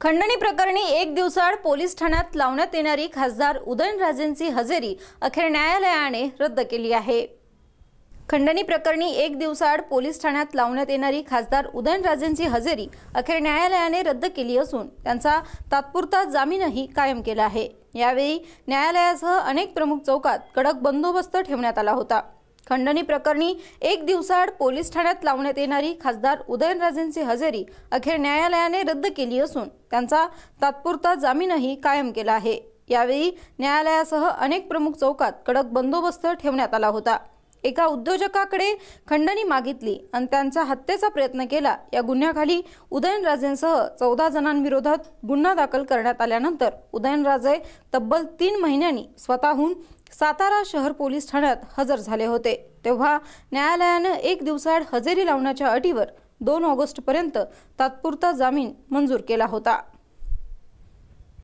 खंडणी प्रकरणी एक दिवसाआड पोलीस ठाण्यात लावण्यात येणारी खासदार उदयनराजेंची हजेरी अखेर न्यायालयाने रद्द केली आहे खंडणी प्रकरणी एक दिवसाआड पोलीस ठाण्यात लावण्यात येणारी खासदार उदयनराजेंची हजेरी अखेर न्यायालयाने रद्द केली असून त्यांचा तात्पुरता जामीनही कायम केला आहे यावेळी न्यायालयासह अनेक प्रमुख चौकात कडक बंदोबस्त ठेवण्यात आला होता खंडणी प्रकरणी एक दिवसाआड पोलीस ठाण्यात लावण्यात येणारी खासदार उदयनराजेंची हजेरी अखेर न्यायालयाने रद्द केली असून त्यांचा तात्पुरता जामीनही कायम केला आहे यावेळी न्यायालयासह अनेक प्रमुख चौकात कडक बंदोबस्त ठेवण्यात आला होता एका उद्योजकाकडे खंडणी मागितली आणि त्यांचा हत्येचा प्रयत्न केला या गुन्ह्याखाली उदयनराजेंसह चौदा जणांविरोधात गुन्हा दाखल करण्यात आल्यानंतर उदयनराजे तब्बल तीन महिन्यांनी स्वतःहून सातारा शहर पोलीस ठाण्यात हजर झाले होते तेव्हा न्यायालयानं एक दिवसाआड हजेरी लावण्याच्या अटीवर दोन ऑगस्टपर्यंत तात्पुरता जामीन मंजूर केला होता